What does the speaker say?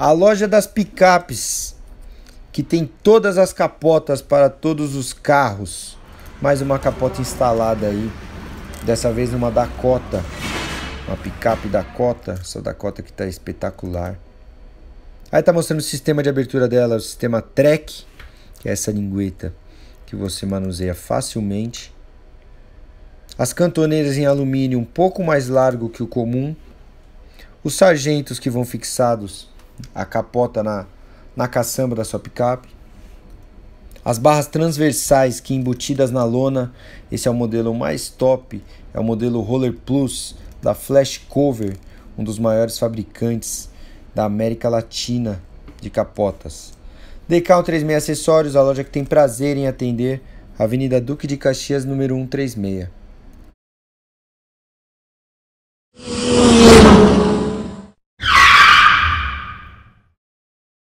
A loja das picapes, que tem todas as capotas para todos os carros. Mais uma capota instalada aí. Dessa vez numa Dakota. Uma picape Dakota. Essa Dakota que está espetacular. Aí tá mostrando o sistema de abertura dela, o sistema Trek, que é essa lingueta que você manuseia facilmente. As cantoneiras em alumínio um pouco mais largo que o comum. Os sargentos que vão fixados a capota na, na caçamba da sua picape. As barras transversais que embutidas na lona, esse é o modelo mais top, é o modelo Roller Plus da Flash Cover, um dos maiores fabricantes da América Latina de capotas. Decal 36 Acessórios, a loja que tem prazer em atender, Avenida Duque de Caxias, número 136.